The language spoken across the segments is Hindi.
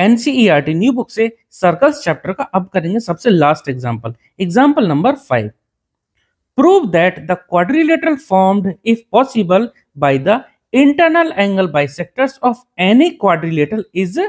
एनसीईआरटी न्यू बुक से सर्कल्स चैप्टर का अब करेंगे सबसे last example example number five prove that the quadrilateral formed if possible by the internal angle bisectors of any quadrilateral is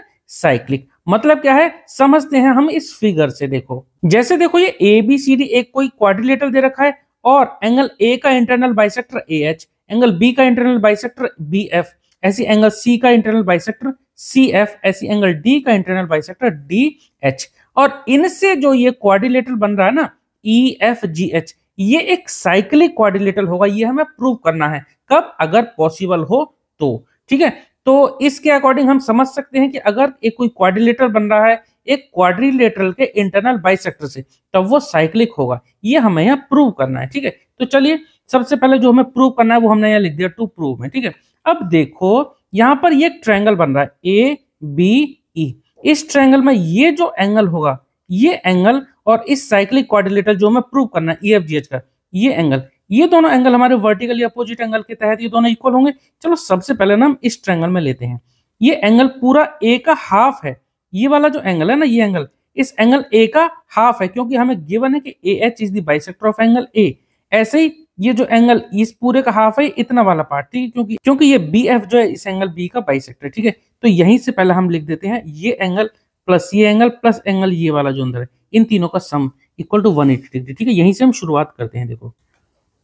cyclic मतलब क्या है समझते हैं हम इस फिगर से देखो जैसे देखो ये ए बी सी डी एक कोई क्वाड्रिलेटर दे रखा है और एंगल ए का internal bisector A H angle B का इंटरनल बाइसेक्टर बी एफ ऐसी एंगल सी का इंटरनल बाइसेक्टर सी एफ ऐसी एंगल डी का इंटरनल बाइसेक्टर डी एच और इनसे जो ये क्वारिलेटर बन रहा है ना ई एफ जी एच ये एक साइक्लिक क्वारिलेटर होगा ये हमें प्रूव करना है कब अगर पॉसिबल हो तो ठीक है तो इसके अकॉर्डिंग हम समझ सकते हैं कि अगर एक कोई क्वारिलेटर बन रहा है एक क्वाड्रिलेटरल के इंटरनल बाइसेक्टर से तब वो साइक्लिक होगा ये हमें यहाँ प्रूव करना है ठीक है तो चलिए सबसे पहले जो हमें प्रूव करना है वो हमने यहाँ लिख दिया टू प्रूव में ठीक है अब देखो यहां पर ये ट्रायंगल बन रहा है ए बी ई इस ट्रायंगल में ये जो एंगल होगा ये एंगल और इस साइक्लिक क्वारिलेटर जो हमें प्रूव करना है ई e का ये एंगल ये दोनों एंगल हमारे वर्टिकल या अपोजिट एंगल के तहत ये दोनों इक्वल होंगे चलो सबसे पहले ना हम इस ट्रायंगल में लेते हैं ये एंगल पूरा ए का हाफ है ये वाला जो एंगल है ना ये एंगल इस एंगल ए का हाफ है क्योंकि हमें गिवन है कि A H is the bisector of angle A ऐसे ही ये जो एंगल इस पूरे का हाफ है इतना वाला पार्ट ठीक है क्योंकि क्योंकि ये बी एफ जो है इस एंगल बी का बाइसेक्टर ठीक है तो यहीं से पहले हम लिख देते हैं ये एंगल प्लस ये एंगल प्लस एंगल ये वाला जो अंदर है इन तीनों का sum equal to one eighty degree ठीक है यहीं से हम शुरुआत करते हैं देखो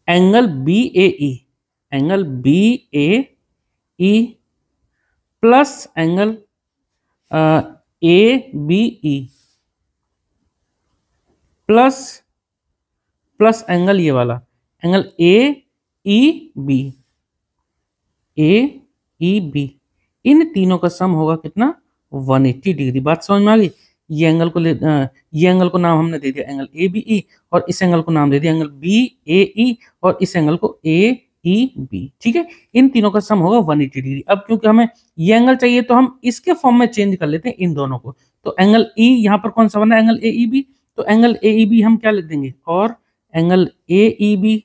angle B A E angle B A E plus angle A B E plus plus angle ये वाला angle A E B A E B इन तीनों का सम होगा कितना 180 डिग्री बात समझ में आ गई ये एंगल को ले ये एंगल को नाम हमने दे दिया एंगल ए बी ई और इस एंगल को नाम दे दिया एंगल बी ए ई और इस एंगल को ए ई बी ठीक है इन तीनों का सम होगा 180 डिग्री अब क्योंकि हमें ये एंगल चाहिए तो हम इसके फॉर्म में चेंज कर लेते हैं इन दोनों को तो एंगल ई e, यहाँ पर कौन सा बना एंगल ए ई बी तो एंगल ए ई बी हम क्या लिख देंगे और angle A E B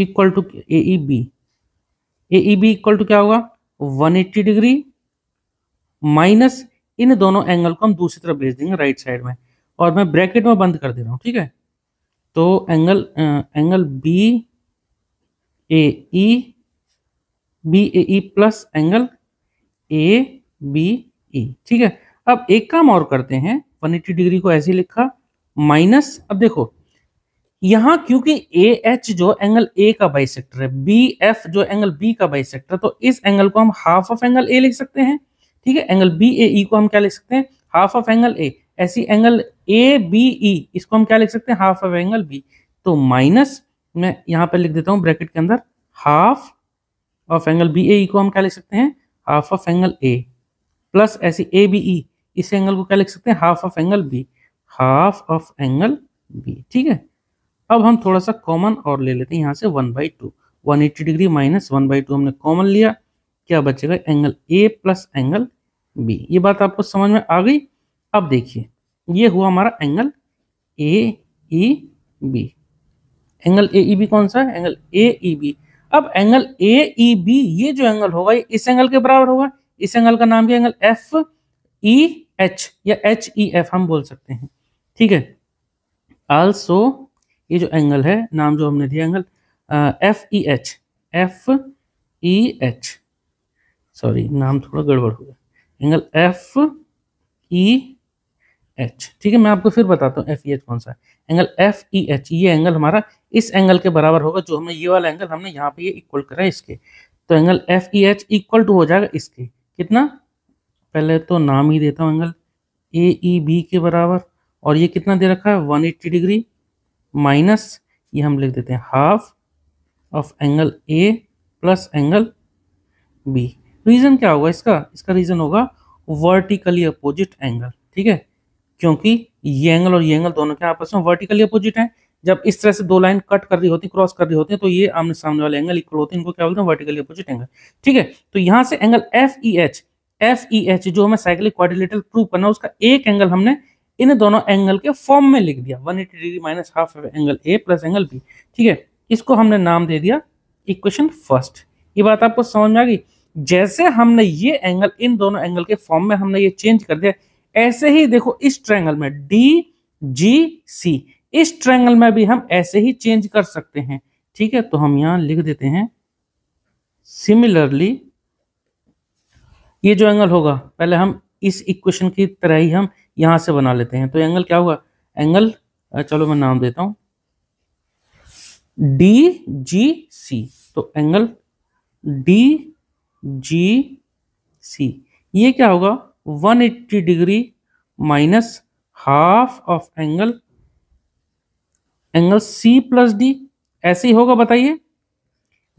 equal to A B A B equal to क्या होगा 180 डिग्री माइनस इन दोनों एंगल को हम दूसरी तरफ भेज देंगे राइट साइड में और मैं ब्रैकेट में बंद कर दे रहा हूं ठीक है तो angle angle B A B A plus angle A B E ठीक है अब एक काम और करते हैं 180 डिग्री को ऐसे लिखा माइनस अब देखो यहां क्योंकि ए एच जो एंगल ए का बाई सेक्टर है बी एफ जो एंगल बी का बाई सेक्टर तो इस एंगल को हम हाफ ऑफ एंगल ए लिख सकते हैं ठीक है एंगल बी ए ई को हम क्या लिख सकते हैं हाफ ऑफ एंगल ए ऐसी एंगल ए बी ई इसको हम क्या लिख सकते हैं हाफ ऑफ एंगल बी तो माइनस मैं यहां पर लिख देता हूं ब्रैकेट के अंदर half of angle B A को हम क्या लिख सकते हैं half of angle A plus ऐसी ए बी ई इस एंगल को क्या लिख सकते हैं half of angle B half of angle B ठीक है अब हम थोड़ा सा कॉमन और ले लेते हैं यहाँ से one by two one eighty degree minus one by two हमने कॉमन लिया क्या बचेगा angle A plus angle B ये बात आपको समझ में आ गई अब देखिए ये हुआ हमारा angle A E B angle A E B कौन सा है एंगल ए ई बी अब एंगल ए ई बी ये जो एंगल होगा ये इस एंगल के बराबर होगा इस एंगल का नाम भी एंगल एफ ई एच या एच ई एफ हम बोल सकते हैं ठीक है आल्सो ये जो एंगल है नाम जो हमने दिया angle F E H F E H sorry नाम थोड़ा गड़बड़ हो गया एंगल एफ ई एच ठीक है मैं आपको फिर बताता हूँ एफ ई एच कौन सा है एंगल एफ ई एच ये एंगल हमारा इस एंगल के बराबर होगा जो हमें ये वाला एंगल हमने यहाँ पे ये इक्वल करा है इसके तो angle F E H equal to हो जाएगा इसके कितना पहले तो नाम ही देता हूँ एंगल ए ई बी के बराबर और ये कितना दे रखा है 180 डिग्री माइनस ये हम लिख देते हैं half of angle A plus angle B reason क्या होगा इसका इसका रीज़न होगा वर्टिकली अपोजिट एंगल ठीक है क्योंकि ये एंगल और ये एंगल दोनों के आपस में वर्टिकली अपोजिट हैं जब इस तरह से दो लाइन कट कर रही होती है क्रॉस कर रही होती है तो ये आमने सामने वाले एंगल इक्वल होते हैं इनको क्या बोलते हैं वर्टिकली अपोजिट एंगल ठीक है तो यहां से angle F E H F E H जो हमें साइकिल क्वारिलेटर प्रूव करना है उसका एक एंगल हमने इन दोनों एंगल के फॉर्म में लिख दिया one eighty degree minus half angle A plus angle B ठीक है इसको हमने नाम दे दिया इक्वेशन फर्स्ट ये बात आपको समझ में आ गई जैसे हमने ये एंगल इन दोनों एंगल के फॉर्म में हमने ये चेंज कर दिया ऐसे ही देखो इस ट्रैंगल में डी जी सी इस ट्रैंगल में भी हम ऐसे ही चेंज कर सकते हैं ठीक है तो हम यहां लिख देते हैं सिमिलरली ये जो एंगल होगा पहले हम इस इक्वेशन की तरह ही हम यहां से बना लेते हैं तो एंगल क्या हुआ एंगल चलो मैं नाम देता हूं डी जी सी तो एंगल डी जी सी ये क्या होगा 180 degree minus half of angle angle C plus D ऐसे ही होगा बताइए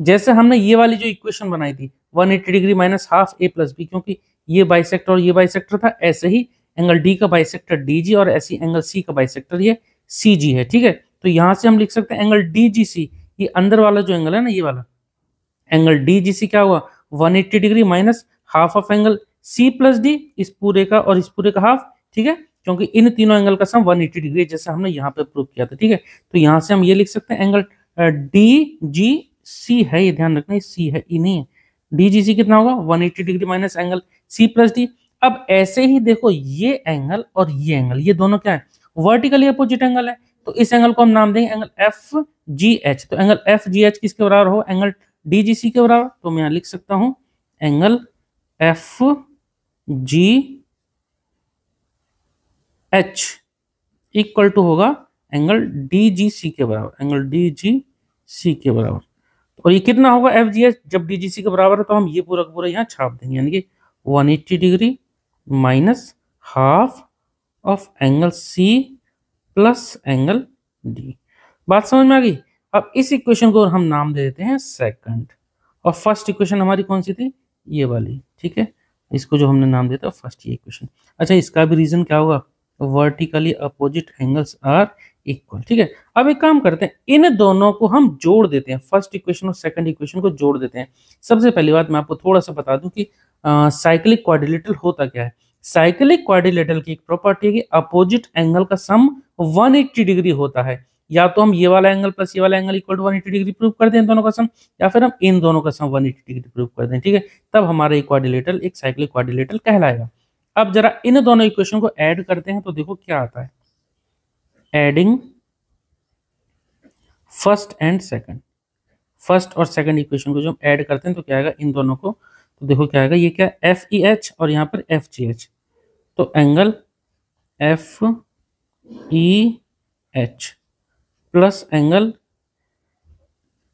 जैसे हमने ये वाली जो इक्वेशन बनाई थी 180 degree minus half A plus B क्योंकि ये बाई और ये बाई था ऐसे ही एंगल डी का बाई सेक्टर और ऐसे एंगल सी का बाई ये सी जी है ठीक है तो यहां से हम लिख सकते हैं एंगल डी जी सी ये अंदर वाला जो एंगल है ना ये वाला एंगल डी जी सी क्या हुआ one degree minus half of angle C plus D इस पूरे का और इस पूरे का हाफ ठीक है क्योंकि इन तीनों एंगल का सम 180 डिग्री जैसे हमने यहाँ पे प्रूव किया था ठीक है तो यहाँ से हम ये लिख सकते हैं एंगल डी जी सी है ये ध्यान रखना सी है ई e नहीं है डीजीसी कितना होगा 180 degree minus angle C plus D अब ऐसे ही देखो ये एंगल और ये एंगल ये दोनों क्या है वर्टिकली अपोजिट एंगल है तो इस एंगल को हम नाम देंगे एंगल एफ जी एच तो एंगल एफ जी एच किसके बराबर हो एंगल डीजीसी के बराबर तो मैं यहां लिख सकता हूं angle F G H equal to होगा एंगल डी जी सी के बराबर एंगल डी जी सी के बराबर और ये कितना होगा एफ जी एच जब डी जी सी के बराबर है तो हम ये पूरा पूरा यहाँ छाप देंगे यानी कि one eighty degree minus half of angle C plus angle D बात समझ में आ गई अब इस इक्वेशन को हम नाम दे देते हैं सेकंड और फर्स्ट इक्वेशन हमारी कौन सी थी ये वाली ठीक है इसको जो हमने नाम दिया था फर्स्ट ये इक्वेशन अच्छा इसका भी रीजन क्या होगा vertically opposite angles are equal ठीक है अब एक काम करते हैं इन दोनों को हम जोड़ देते हैं फर्स्ट इक्वेशन और सेकंड इक्वेशन को जोड़ देते हैं सबसे पहली बात मैं आपको थोड़ा सा बता दूं कि साइक्लिक क्वाड्रिलेटरल होता क्या है साइक्लिक क्वाड्रिलेटरल की एक प्रॉपर्टी है कि अपोजिट एंगल का सम 180 डिग्री होता है या तो हम ये वाला एंगल प्लस ये वाला angle equal to one degree prove कर दें दोनों का सम या फिर हम इन दोनों का सम एट्टी डिग्री प्रूव कर दें ठीक है तब हमारा क्वाड्रिलेटरल एक साइक्लिक क्वाड्रिलेटरल कहलाएगा अब जरा इन दोनों इक्वेशन को एड करते हैं तो देखो क्या आता है adding first and second first और सेकंड इक्वेशन को जो हम ऐड करते हैं तो क्या आएगा इन दोनों को तो देखो क्या आएगा ये क्या एफ ई एच और यहां पर एफ जी एच तो angle F E H plus angle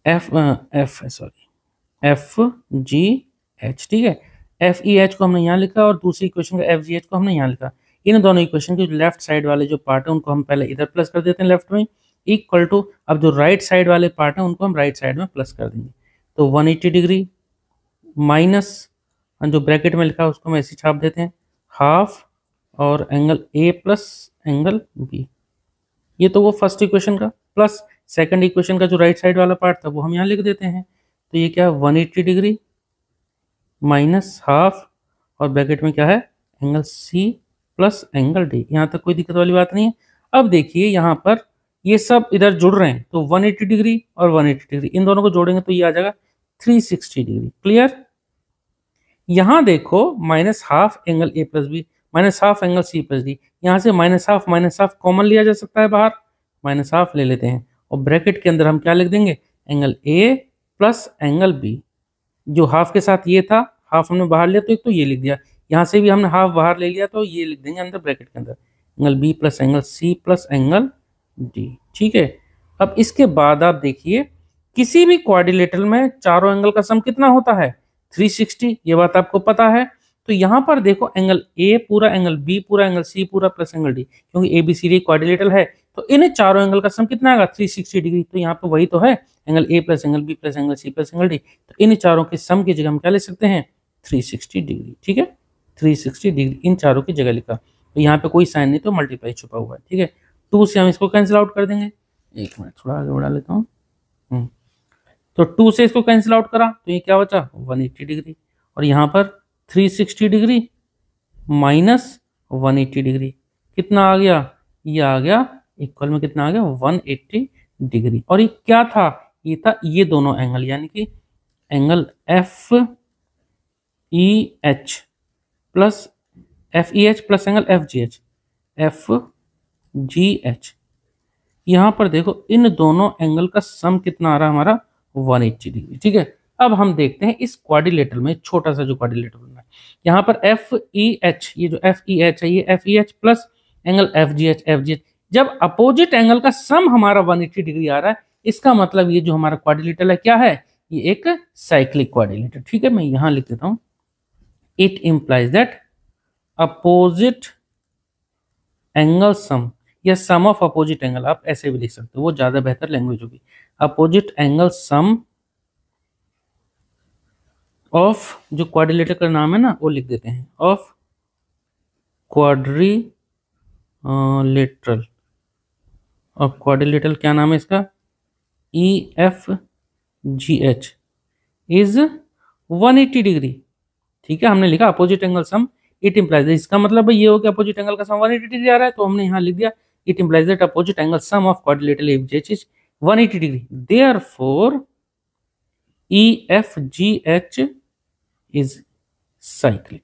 F F sorry F G H ठीक है एफ ई एच को हमने यहां लिखा और दूसरी इक्वेशन का एफ जी एच को हमने यहां लिखा इन दोनों इक्वेशन के लेफ्ट साइड वाले जो पार्ट है उनको हम पहले इधर प्लस कर देते हैं लेफ्ट में इक्वल टू अब जो राइट साइड वाले पार्ट है उनको हम राइट साइड में प्लस कर देंगे तो 180 डिग्री माइनस जो ब्रैकेट में लिखा है उसको हम ऐसे छाप देते हैं हाफ और angle A plus angle B ये तो वो फर्स्ट इक्वेशन का प्लस सेकंड इक्वेशन का जो राइट साइड वाला पार्ट था वो हम यहाँ लिख देते हैं तो ये क्या है one eighty degree minus half और ब्रैकेट में क्या है angle C plus angle D यहाँ तक कोई दिक्कत वाली बात नहीं है अब देखिए यहाँ पर ये सब इधर जुड़ रहे हैं तो 180 डिग्री और 180 डिग्री इन दोनों को जोड़ेंगे तो ये आ जाएगा 360 डिग्री क्लियर यहां देखो minus half angle A plus B minus half angle C plus D यहां से minus half minus half common लिया जा सकता है बाहर माइनस हाफ ले लेते हैं और ब्रैकेट के अंदर हम क्या लिख देंगे angle A plus angle B जो हाफ के साथ ये था हाफ हमने बाहर लिया तो एक तो ये लिख दिया यहाँ से भी हमने हाफ बाहर ले लिया तो ये लिख देंगे अंदर ब्रैकेट के अंदर angle B plus angle C plus angle D ठीक है अब इसके बाद आप देखिए किसी भी क्वारिलेटरल में चारों एंगल का सम कितना होता है 360 ये बात आपको पता है तो यहाँ पर देखो एंगल ए पूरा एंगल बी पूरा एंगल सी पूरा प्लस एंगल डी क्योंकि A B C D quadrilateral है तो इन चारों एंगल का सम कितना आएगा 360 डिग्री तो यहाँ पर वही तो है angle A plus angle B plus angle C plus angle D तो इन चारों के सम की जगह हम क्या ले सकते हैं सिक्सटी डिग्री ठीक है 360 डिग्री इन चारों की जगह लिखा तो यहाँ पे कोई साइन नहीं तो मल्टीप्लाई छुपा हुआ है ठीक है टू से हम इसको कैंसिल आउट कर देंगे एक मिनट थोड़ा आगे बढ़ा लेता हूँ हम्म। तो टू से इसको कैंसिल आउट करा तो ये क्या बचा एट्टी डिग्री और यहाँ पर sixty degree minus eighty degree कितना आ गया ये आ गया इक्वल में कितना आ गया एट्टी डिग्री और ये क्या था ये था ये दोनों एंगल यानी कि angle F E H plus F E H plus angle F G H F G H यहाँ पर देखो इन दोनों एंगल का सम कितना आ रहा है हमारा वन एट्टी डिग्री ठीक है अब हम देखते हैं इस क्वारिलेटर में छोटा सा जो क्वारिलेटर बना है यहाँ पर एफ ई एच ये जो एफ ई एच है ये F E H plus angle F G H F G H जब अपोजिट एंगल का सम हमारा वन 180 डिग्री आ रहा है इसका मतलब ये जो हमारा क्वारिलेटर है क्या है ये एक साइक्लिक क्वारिलेटर ठीक है मैं यहाँ लिख देता हूँ it implies that opposite angle sum या सम ऑफ अपोजिट एंगल आप ऐसे भी लिख सकते हो वो ज्यादा बेहतर लैंग्वेज होगी अपोजिट एंगल सम ऑफ जो क्वाड्रिलेटर का नाम है ना वो लिख देते हैं of quadrilateral of quadrilateral क्या नाम है इसका E F G H is 180 degree ठीक है हमने लिखा opposite angle sum it implies इसका मतलब ये हो कि अपोजिट एंगल का सम वन एटी डिग्री आ रहा है तो हमने यहाँ लिख दिया it implies that opposite angle sum of कॉर्डिलेटल if each is one eighty degree they are four E F G H is cyclic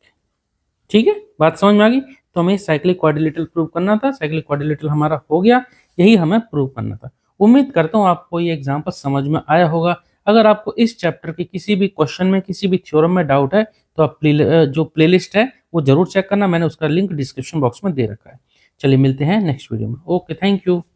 ठीक है बात समझ में आ गई तो हमें साइक्लिक क्वाड्रिलेटरल प्रूव करना था साइक्लिक क्वाड्रिलेटरल हमारा हो गया यही हमें प्रूव करना था उम्मीद करता हूँ आपको ये एग्जाम्पल समझ में आया होगा अगर आपको इस चैप्टर के किसी भी क्वेश्चन में किसी भी थ्योरम में डाउट है तो आप प्ले जो प्लेलिस्ट है वो जरूर चेक करना मैंने उसका लिंक डिस्क्रिप्शन बॉक्स में दे रखा है चलिए मिलते हैं नेक्स्ट वीडियो में ओके थैंक यू